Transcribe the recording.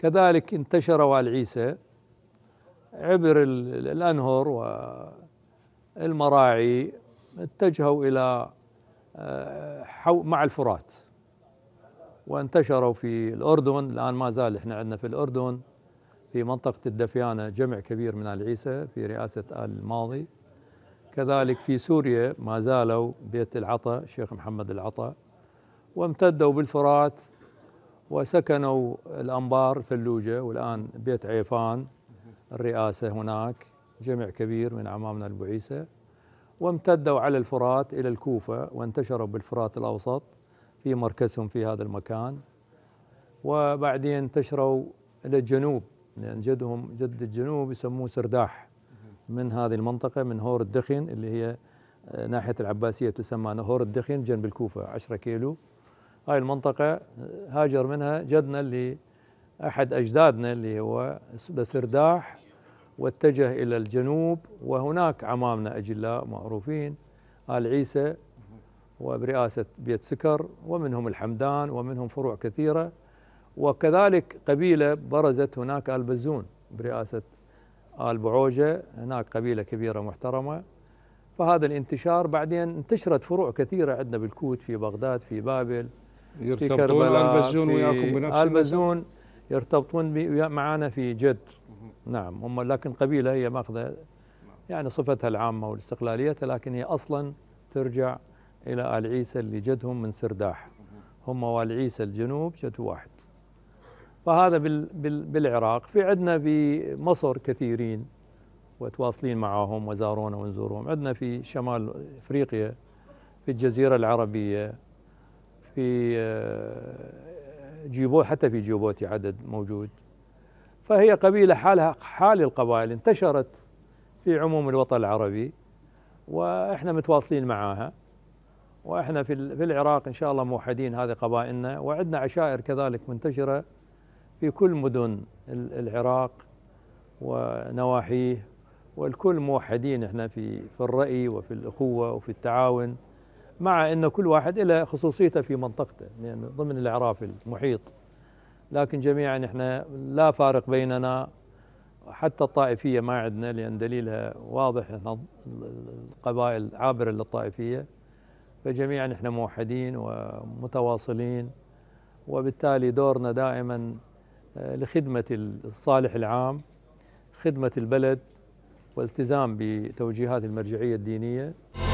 كذلك انتشر وال عيسى عبر الأنهر والمراعي اتجهوا إلى آه، مع الفرات وانتشروا في الأردن الآن ما زال احنا عندنا في الأردن في منطقة الدفيانة جمع كبير من العيسى في رئاسة آل الماضي كذلك في سوريا ما زالوا بيت العطا الشيخ محمد العطا وامتدوا بالفرات وسكنوا الأنبار فلوجة والآن بيت عيفان الرئاسة هناك جمع كبير من عمامنا البعيسه وامتدوا على الفرات إلى الكوفة وانتشروا بالفرات الأوسط في مركزهم في هذا المكان وبعدين انتشروا إلى الجنوب لأن يعني جدهم جد الجنوب يسموه سرداح من هذه المنطقة من هور الدخن اللي هي ناحية العباسية تسمى هور الدخن جنب الكوفة 10 كيلو هاي المنطقة هاجر منها جدنا اللي أحد أجدادنا اللي هو بسرداح واتجه إلى الجنوب وهناك عمامنا أجلاء معروفين آل عيسى وبرئاسة بيت سكر ومنهم الحمدان ومنهم فروع كثيرة وكذلك قبيلة برزت هناك آل بزون برئاسة آل بعوجة هناك قبيلة كبيرة محترمة فهذا الانتشار بعدين انتشرت فروع كثيرة عندنا بالكوت في بغداد في بابل يرتبطون البزون وياكم بنفس البزون يرتبطون معنا في جد نعم هم لكن قبيله هي ماخذه يعني صفتها العامه والاستقلاليه لكن هي اصلا ترجع الى ال عيسى اللي جدهم من سرداح هم وال عيسى الجنوب جد واحد فهذا بال بال بالعراق في عندنا في مصر كثيرين وتواصلين معهم وزارونا ونزورهم عندنا في شمال افريقيا في الجزيره العربيه في آه، جيبوت حتى في جيبوتي عدد موجود فهي قبيلة حالها حال القبائل انتشرت في عموم الوطن العربي واحنا متواصلين معها واحنا في في العراق ان شاء الله موحدين هذه قبائلنا وعندنا عشائر كذلك منتشره في كل مدن العراق ونواحيه والكل موحدين احنا في في الرأي وفي الأخوة وفي التعاون مع أن كل واحد له خصوصيته في منطقته يعني ضمن الإعراف المحيط لكن جميعا احنا لا فارق بيننا حتى الطائفية ما عندنا لأن دليلها واضح احنا القبائل عابرة للطائفية فجميعا احنا موحدين ومتواصلين وبالتالي دورنا دائما آه، لخدمة الصالح العام خدمة البلد والتزام بتوجيهات المرجعية الدينية